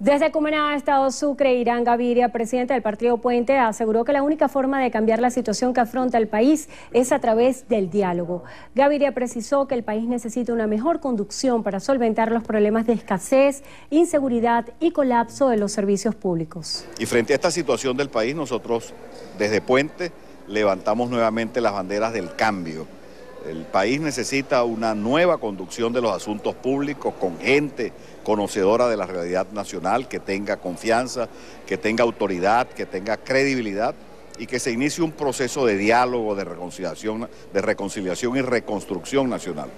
Desde Cumaná, Estado Sucre, Irán Gaviria, presidente del partido Puente, aseguró que la única forma de cambiar la situación que afronta el país es a través del diálogo. Gaviria precisó que el país necesita una mejor conducción para solventar los problemas de escasez, inseguridad y colapso de los servicios públicos. Y frente a esta situación del país, nosotros desde Puente levantamos nuevamente las banderas del cambio el país necesita una nueva conducción de los asuntos públicos con gente conocedora de la realidad nacional, que tenga confianza, que tenga autoridad, que tenga credibilidad y que se inicie un proceso de diálogo, de reconciliación, de reconciliación y reconstrucción nacional.